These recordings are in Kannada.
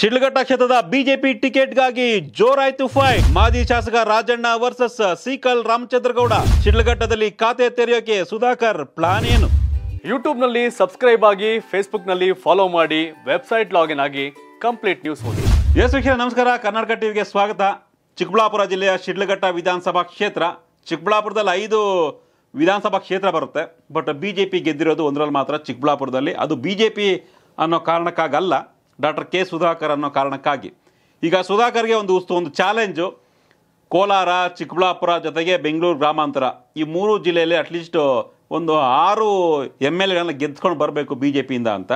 ಶಿಡ್ಲಘಟ್ಟ ಕ್ಷೇತ್ರದ ಬಿಜೆಪಿ ಟಿಕೆಟ್ಗಾಗಿ ಜೋರಾಯ್ತು ಫೈಟ್ ಮಾಜಿ ಶಾಸಕ ರಾಜಣ್ಣ ವರ್ಸಸ್ ಸೀಕಲ್ ರಾಮಚಂದ್ರಗೌಡ ಶಿಡ್ಲಘಟ್ಟದಲ್ಲಿ ಖಾತೆ ತೆರೆಯೋಕೆ ಸುಧಾಕರ್ ಪ್ಲಾನ್ ಏನು ಯೂಟ್ಯೂಬ್ನಲ್ಲಿ ಸಬ್ಸ್ಕ್ರೈಬ್ ಆಗಿ ಫೇಸ್ಬುಕ್ನಲ್ಲಿ ಫಾಲೋ ಮಾಡಿ ವೆಬ್ಸೈಟ್ ಲಾಗಿನ್ ಆಗಿ ಕಂಪ್ಲೀಟ್ ನ್ಯೂಸ್ ಓದಿ ಎಸ್ ವಿಷಯ ನಮಸ್ಕಾರ ಕರ್ನಾಟಕ ಟಿವಿಗೆ ಸ್ವಾಗತ ಚಿಕ್ಕಬಳ್ಳಾಪುರ ಜಿಲ್ಲೆಯ ಶಿಡ್ಲಘಟ್ಟ ವಿಧಾನಸಭಾ ಕ್ಷೇತ್ರ ಚಿಕ್ಕಬಳ್ಳಾಪುರದಲ್ಲಿ ಐದು ವಿಧಾನಸಭಾ ಕ್ಷೇತ್ರ ಬರುತ್ತೆ ಬಟ್ ಬಿ ಗೆದ್ದಿರೋದು ಒಂದರಲ್ಲಿ ಮಾತ್ರ ಚಿಕ್ಕಬಳ್ಳಾಪುರದಲ್ಲಿ ಅದು ಬಿ ಅನ್ನೋ ಕಾರಣಕ್ಕಾಗಲ್ಲ ಡಾಕ್ಟರ್ ಕೆ ಸುಧಾಕರ್ ಅನ್ನೋ ಕಾರಣಕ್ಕಾಗಿ ಈಗ ಸುಧಾಕರ್ಗೆ ಒಂದು ಉಸ್ತು ಒಂದು ಚಾಲೆಂಜು ಕೋಲಾರ ಚಿಕ್ಕಬಳ್ಳಾಪುರ ಜೊತೆಗೆ ಬೆಂಗಳೂರು ಗ್ರಾಮಾಂತರ ಈ ಮೂರು ಜಿಲ್ಲೆಯಲ್ಲಿ ಅಟ್ಲೀಸ್ಟ್ ಒಂದು ಆರು ಎಮ್ ಎಲ್ ಎಗಳನ್ನ ಗೆದ್ದುಕೊಂಡು ಬರಬೇಕು ಬಿ ಜೆ ಪಿಯಿಂದ ಅಂತ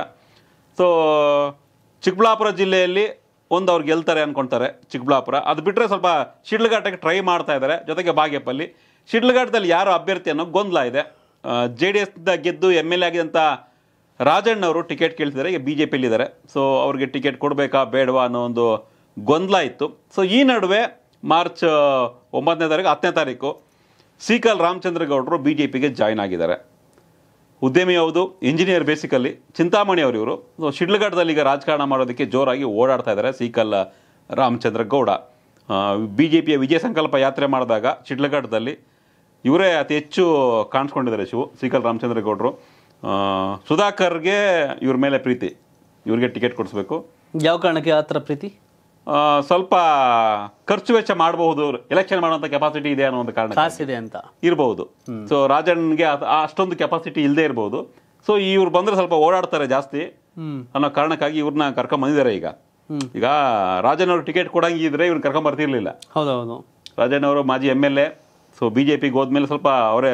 ಸೊ ಚಿಕ್ಕಬಳ್ಳಾಪುರ ಜಿಲ್ಲೆಯಲ್ಲಿ ಒಂದು ಅವ್ರು ಗೆಲ್ತಾರೆ ಅಂದ್ಕೊಳ್ತಾರೆ ಚಿಕ್ಕಬಳ್ಳಾಪುರ ಅದು ಬಿಟ್ಟರೆ ಸ್ವಲ್ಪ ಶಿಡ್ಲಘಾಟಕ್ಕೆ ಟ್ರೈ ಮಾಡ್ತಾ ಇದ್ದಾರೆ ಜೊತೆಗೆ ಬಾಗೇಪಲ್ಲಿ ಶಿಡ್ಲಘಾಟದಲ್ಲಿ ಯಾರು ಅಭ್ಯರ್ಥಿ ಅನ್ನೋ ಗೊಂದಲ ಇದೆ ಜೆ ಡಿ ಎಸ್ನಿಂದ ಗೆದ್ದು ಎಮ್ ಎಲ್ ಎ ಆಗಿದಂಥ ರಾಜಣ್ಣ ಅವರು ಟಿಕೆಟ್ ಕೇಳ್ತಿದ್ದಾರೆ ಈಗ ಬಿ ಜೆ ಪಿಯಲ್ಲಿದ್ದಾರೆ ಸೊ ಅವ್ರಿಗೆ ಟಿಕೆಟ್ ಕೊಡಬೇಕಾ ಬೇಡವಾ ಅನ್ನೋ ಒಂದು ಗೊಂದಲ ಇತ್ತು ಸೊ ಈ ನಡುವೆ ಮಾರ್ಚ್ ಒಂಬತ್ತನೇ ತಾರೀಕು ಹತ್ತನೇ ತಾರೀಕು ಸೀಕಲ್ ರಾಮಚಂದ್ರ ಗೌಡರು ಬಿ ಜೆ ಪಿಗೆ ಜಾಯ್ನ್ ಆಗಿದ್ದಾರೆ ಉದ್ಯಮಿ ಯಾವುದು ಇಂಜಿನಿಯರ್ ಬೇಸಿಕಲ್ಲಿ ಚಿಂತಾಮಣಿ ಅವರಿವರು ಸೊ ಶಿಡ್ಲಘಟ್ಟದಲ್ಲಿ ಈಗ ರಾಜಕಾರಣ ಮಾಡೋದಕ್ಕೆ ಜೋರಾಗಿ ಓಡಾಡ್ತಾ ಇದ್ದಾರೆ ಸೀಕಲ್ ರಾಮಚಂದ್ರ ಗೌಡ ಬಿ ಜೆ ಪಿಯ ವಿಜಯ ಸಂಕಲ್ಪ ಯಾತ್ರೆ ಮಾಡಿದಾಗ ಶಿಡ್ಲಘಟ್ಟದಲ್ಲಿ ಇವರೇ ಅತಿ ಹೆಚ್ಚು ಕಾಣಿಸ್ಕೊಂಡಿದ್ದಾರೆ ಶಿವು ಸೀಕಲ್ ರಾಮಚಂದ್ರ ಗೌಡರು ಸುಧಾಕರ್ಗೆ ಇವ್ರ ಮೇಲೆ ಪ್ರೀತಿ ಇವ್ರಿಗೆ ಟಿಕೆಟ್ ಕೊಡಿಸ್ಬೇಕು ಯಾವ ಕಾರಣಕ್ಕೆ ಆ ಥರ ಪ್ರೀತಿ ಸ್ವಲ್ಪ ಖರ್ಚು ವೆಚ್ಚ ಮಾಡಬಹುದು ಎಲೆಕ್ಷನ್ ಮಾಡುವಂತ ಕೆಪಾಸಿಟಿ ಇದೆ ಅನ್ನೋ ಒಂದು ಕಾರಣ ಇದೆ ಅಂತ ಇರಬಹುದು ಸೊ ರಾಜಣ್ಣಗೆ ಅಷ್ಟೊಂದು ಕೆಪಾಸಿಟಿ ಇಲ್ಲದೆ ಇರಬಹುದು ಸೊ ಇವ್ರು ಬಂದ್ರೆ ಸ್ವಲ್ಪ ಓಡಾಡ್ತಾರೆ ಜಾಸ್ತಿ ಅನ್ನೋ ಕಾರಣಕ್ಕಾಗಿ ಇವ್ರನ್ನ ಕರ್ಕೊಂಡ್ ಬಂದಿದ್ದಾರೆ ಈಗ ಈಗ ರಾಜನ್ ಅವರು ಟಿಕೆಟ್ ಕೊಡಂಗಿದ್ರೆ ಇವ್ರನ್ನ ಕರ್ಕೊಂಡ್ ಬರ್ತಿರ್ಲಿಲ್ಲ ಹೌದೌದು ರಾಜನ್ ಮಾಜಿ ಎಮ್ ಎಲ್ ಎ ಸೊ ಪಿಗೆ ಹೋದ್ಮೇಲೆ ಸ್ವಲ್ಪ ಅವರೇ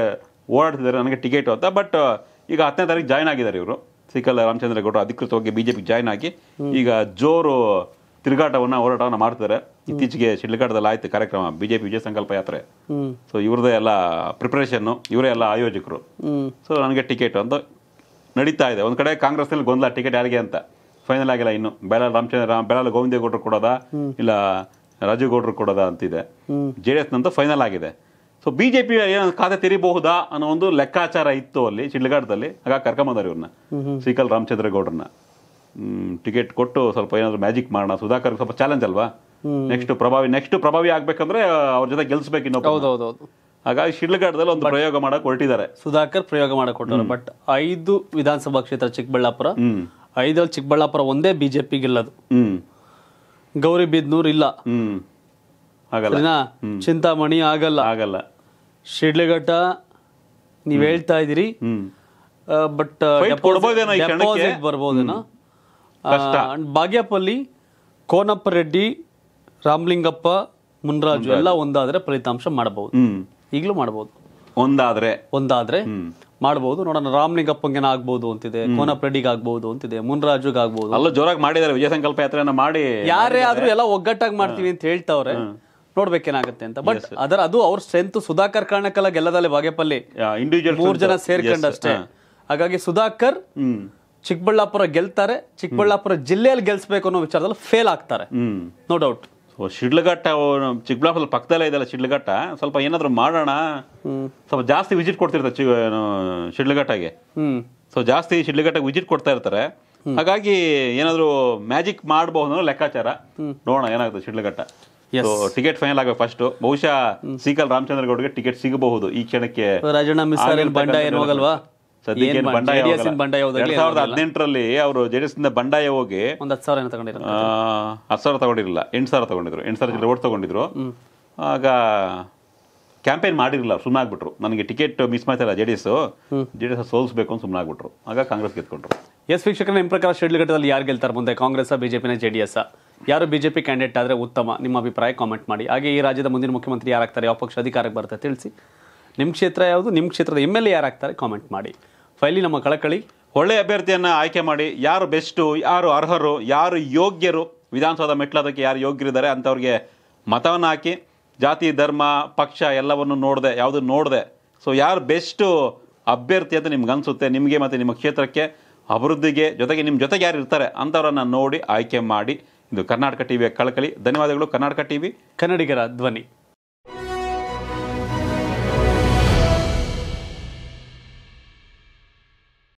ಓಡಾಡ್ತಿದ್ದಾರೆ ನನಗೆ ಟಿಕೆಟ್ ಅಂತ ಬಟ್ ಈಗ ಹತ್ತನೇ ತಾರೀಕು ಜಾಯ್ನ್ ಆಗಿದ್ದಾರೆ ಇವರು ಸಿಕಲ್ ರಾಮಚಂದ್ರೇಗೌಡರು ಅಧಿಕೃತವಾಗಿ ಬಿಜೆಪಿ ಜಾಯ್ನ್ ಆಗಿ ಈಗ ಜೋರು ತಿರುಗಾಟವನ್ನು ಹೋರಾಟವನ್ನು ಮಾಡ್ತಾರೆ ಇತ್ತೀಚೆಗೆ ಶಿಡ್ಲಘಟ್ಟದಲ್ಲಿ ಆಯ್ತು ಕಾರ್ಯಕ್ರಮ ಬಿಜೆಪಿ ವಿಜಯ ಸಂಕಲ್ಪ ಯಾತ್ರೆ ಸೊ ಇವ್ರದೇ ಎಲ್ಲ ಪ್ರಿಪರೇಷನ್ನು ಇವರೇ ಎಲ್ಲ ಆಯೋಜಕರು ಸೊ ನನಗೆ ಟಿಕೆಟ್ ಅಂತ ನಡೀತಾ ಇದೆ ಒಂದು ಕಡೆ ಕಾಂಗ್ರೆಸ್ನಲ್ಲಿ ಗೊಂದಲ ಟಿಕೆಟ್ ಯಾರಿಗೆ ಅಂತ ಫೈನಲ್ ಆಗಿಲ್ಲ ಇನ್ನು ಬೇಲಾಲ್ ರಾಮಚಂದ್ರ ಬೇಲಾಲ್ ಗೋವಿಂದೇಗೌಡರು ಕೊಡೋದಾ ಇಲ್ಲ ರಾಜೀವ್ ಗೌಡರು ಕೊಡೋದಾ ಅಂತಿದೆ ಜೆ ಡಿ ಫೈನಲ್ ಆಗಿದೆ ಸೊ ಬಿ ಜೆ ಪಿ ಖಾತೆ ತೆರಿಬಹುದಾ ಅನ್ನೋ ಒಂದು ಲೆಕ್ಕಾಚಾರ ಇತ್ತು ಅಲ್ಲಿ ಚಿಡ್ಲಘಾಟದಲ್ಲಿ ಹಾಗಾಗಿ ಕರ್ಕೊಂಬಂದಾರೆ ಇವ್ರನ್ನ ಸಿಕಲ್ ರಾಮಚಂದ್ರಗೌಡರನ್ನ ಟಿಕೆಟ್ ಕೊಟ್ಟು ಸ್ವಲ್ಪ ಏನಾದ್ರು ಮ್ಯಾಜಿಕ್ ಮಾಡೋಣ ಸುಧಾಕರ್ ಸ್ವಲ್ಪ ಚಾಲೆಂಜ್ ಅಲ್ವಾ ನೆಕ್ಸ್ಟ್ ಪ್ರಭಾವಿ ನೆಕ್ಸ್ಟ್ ಪ್ರಭಾವಿ ಆಗ್ಬೇಕಂದ್ರೆ ಅವ್ರ ಜೊತೆ ಗೆಲ್ಸ್ಬೇಕು ಇನ್ನೊಬ್ಬ ಹಾಗಾಗಿ ಶಿಡ್ಲಘಾಟದಲ್ಲಿ ಒಂದು ಪ್ರಯೋಗ ಮಾಡಕ್ ಹೊರಟಿದ್ದಾರೆ ಸುಧಾಕರ್ ಪ್ರಯೋಗ ಮಾಡಕ್ ಹೊರಟಾರೆ ಬಟ್ ಐದು ವಿಧಾನಸಭಾ ಕ್ಷೇತ್ರ ಚಿಕ್ಕಬಳ್ಳಾಪುರ ಐದಲ್ಲಿ ಚಿಕ್ಕಬಳ್ಳಾಪುರ ಒಂದೇ ಬಿಜೆಪಿ ಗೆಲ್ಲದು ಗೌರಿ ಬಿದ್ನೂರ್ ಇಲ್ಲ ಚಿಂತಾಮಣಿ ಆಗಲ್ಲ ಆಗಲ್ಲ ಶಿಡ್ಲಘಟ್ಟ ನೀವ್ ಹೇಳ್ತಾ ಇದೀರಿ ಬಟ್ ಬರ್ಬೋದೇನೋ ಭಾಗ್ಯಪಲ್ಲಿ ಕೋನಪ್ಪ ರೆಡ್ಡಿ ರಾಮಲಿಂಗಪ್ಪ ಮುನ್ರಾಜು ಎಲ್ಲ ಒಂದಾದ್ರೆ ಫಲಿತಾಂಶ ಮಾಡಬಹುದು ಈಗಲೂ ಮಾಡಬಹುದು ಒಂದಾದ್ರೆ ಒಂದಾದ್ರೆ ಮಾಡಬಹುದು ನೋಡೋಣ ರಾಮಲಿಂಗಪ್ಪಂಗೆನ ಆಗ್ಬಹುದು ಅಂತಿದೆ ಕೋನಪ್ಪ ರೆಡ್ಡಿಗೆ ಆಗ್ಬಹುದು ಅಂತಿದೆ ಮುನ್ರಾಜುಗೆ ಆಗ್ಬಹುದು ಜೋರಾಗಿ ಮಾಡಿದ್ದಾರೆ ವಿಜಯ ಸಂಕಲ್ಪ ಯಾತ್ರೆಯನ್ನ ಮಾಡಿ ಯಾರೇ ಆದ್ರೂ ಎಲ್ಲ ಒಗ್ಗಟ್ಟಾಗಿ ಮಾಡ್ತೀವಿ ಅಂತ ಹೇಳ್ತಾವ್ರೆ ನೋಡ್ಬೇಕೇನಾಗುತ್ತೆ ಅಂತ ಬಟ್ ಅದರ ಅದು ಅವ್ರ ಸ್ಟ್ರೆಂತ್ ಸುಧಾಕರ್ ಕಾರಣಕ್ಕೆಲ್ಲ ಗೆಲ್ಲದಲ್ಲಿ ಬಾಗೇಪಲ್ಲಿ ಇಂಡಿವಿಜುವಲ್ ಮೂರು ಜನ ಸೇರ್ಕೊಂಡಷ್ಟೇ ಹಾಗಾಗಿ ಸುಧಾಕರ್ ಚಿಕ್ಕಬಳ್ಳಾಪುರ ಗೆಲ್ತಾರೆ ಚಿಕ್ಕಬಳ್ಳಾಪುರ ಜಿಲ್ಲೆಯಲ್ಲಿ ಗೆಲ್ಸ್ಬೇಕು ಅನ್ನೋ ವಿಚಾರದಲ್ಲಿ ಫೇಲ್ ಆಗ್ತಾರೆ ನೋ ಡೌಟ್ ಶಿಡ್ಲಘಟ್ಟ ಚಿಕ್ಕಬಳ್ಳಾಪುರ ಪಕ್ಕದಲ್ಲೇ ಇದೆಲ್ಲ ಶಿಡ್ಲಘಟ್ಟ ಸ್ವಲ್ಪ ಏನಾದರೂ ಮಾಡೋಣ ಸ್ವಲ್ಪ ಜಾಸ್ತಿ ವಿಸಿಟ್ ಕೊಡ್ತಿರ್ತಾರೆ ಶಿಡ್ಲಘಟ್ಟಗೆ ಸೊ ಜಾಸ್ತಿ ಶಿಡ್ಲಘಟ್ಟಗೆ ವಿಸಿಟ್ ಕೊಡ್ತಾ ಇರ್ತಾರೆ ಹಾಗಾಗಿ ಏನಾದ್ರು ಮ್ಯಾಜಿಕ್ ಮಾಡಬಹುದು ಲೆಕ್ಕಾಚಾರ ನೋಡೋಣ ಏನಾಗುತ್ತೆ ಶಿಡ್ಲಘಟ್ಟ ಸೊ ಟಿಕೆಟ್ ಫೈನಲ್ ಆಗಬೇಕು ಫಸ್ಟ್ ಬಹುಶಃ ಸಿಕಲ್ ರಾಮಚಂದ್ರ ಗೌಡ್ಗೆ ಟಿಕೆಟ್ ಸಿಗಬಹುದು ಈ ಕ್ಷಣಕ್ಕೆ ಸಾವಿರದ ಹದಿನೆಂಟರಲ್ಲಿ ಅವರು ಜೆಡಿಎಸ್ ನಿಂದ ಬಂಡಾಯ ಹೋಗಿ ಹತ್ತು ಸಾವಿರ ಹತ್ತು ಸಾವಿರ ತಗೊಂಡಿರಲಿಲ್ಲ ಎಂಟು ಸಾವಿರ ತಗೊಂಡಿದ್ರು ಎಂಟು ಸಾವಿರ ಓಟ್ ತಗೊಂಡಿದ್ರು ಆಗ ಕ್ಯಾಂಪೇನ್ ಮಾಡಿರಲಿಲ್ಲ ಆಗ್ಬಿಟ್ರು ನನಗೆ ಟಿಕೆಟ್ ಮಿಸ್ ಮಾಡ್ತಿಲ್ಲ JDS JDS S J D ಅಂತ ಸುಮ್ಮನಾಗ್ಬಿಟ್ರು ಆಗ ಕಾಂಗ್ರೆಸ್ ಗೆದ್ಕೊಂಡ್ರು ಎಸ್ ವೀಕ್ಷಕರ ನಿಮ್ಮ ಪ್ರಕಾರ ಶಿಡ್ಲಘಟ್ಟದಲ್ಲಿ ಯಾರು ಗೆಲ್ತಾರೆ ಮುಂದೆ ಕಾಂಗ್ರೆಸ್ ಬಿಜೆಪಿನ ಜೆಡಿಎಸ್ ಯಾರು ಬಿ ಜೆ ಪಿ ಕ್ಯಾಂಡಿಡೇಟ್ ಆದರೆ ಉತ್ತಮ ನಿಮ್ಮ ಅಭಿಪ್ರಾಯ ಕಾಮೆಂಟ್ ಮಾಡಿ ಹಾಗೆ ಈ ರಾಜ್ಯದ ಮುಂದಿನ ಮುಖ್ಯಮಂತ್ರಿ ಯಾರಾಗ್ತಾರೆ ಯಾವ ಪಕ್ಷ ಅಧಿಕಾರಕ್ಕೆ ಬರುತ್ತೆ ತಿಳಿಸಿ ನಿಮ್ಮ ಕ್ಷೇತ್ರ ಯಾವುದು ನಿಮ್ಮ ಕ್ಷೇತ್ರದ ಎಮ್ ಎಲ್ ಎ ಯಾರಾಗ್ತಾರೆ ಕಾಮೆಂಟ್ ಮಾಡಿ ಫೈಲಿ ನಮ್ಮ ಕಳಕಳಿ ಒಳ್ಳೆಯ ಅಭ್ಯರ್ಥಿಯನ್ನು ಆಯ್ಕೆ ಮಾಡಿ ಯಾರು ಬೆಸ್ಟು ಯಾರು ಅರ್ಹರು ಯಾರು ಯೋಗ್ಯರು ವಿಧಾನಸೌಧ ಮೆಟ್ಲೋದಕ್ಕೆ ಯಾರು ಯೋಗ್ಯರಿದ್ದಾರೆ ಅಂಥವ್ರಿಗೆ ಮತವನ್ನು ಹಾಕಿ ಜಾತಿ ಧರ್ಮ ಪಕ್ಷ ಎಲ್ಲವನ್ನು ನೋಡಿದೆ ಯಾವುದು ನೋಡಿದೆ ಸೊ ಯಾರು ಬೆಸ್ಟು ಅಭ್ಯರ್ಥಿ ಅಂತ ನಿಮ್ಗೆ ಅನಿಸುತ್ತೆ ನಿಮಗೆ ಮತ್ತು ನಿಮ್ಮ ಕ್ಷೇತ್ರಕ್ಕೆ ಅಭಿವೃದ್ಧಿಗೆ ಜೊತೆಗೆ ನಿಮ್ಮ ಜೊತೆಗೆ ಯಾರು ಇರ್ತಾರೆ ಅಂಥವ್ರನ್ನು ನೋಡಿ ಆಯ್ಕೆ ಮಾಡಿ ಇದು ಕರ್ನಾಟಕ ಟಿವಿಯ ಕಳಕಳಿ ಧನ್ಯವಾದಗಳು ಕರ್ನಾಟಕ ಟಿವಿ ಕನ್ನಡಿಗರ ಧ್ವನಿ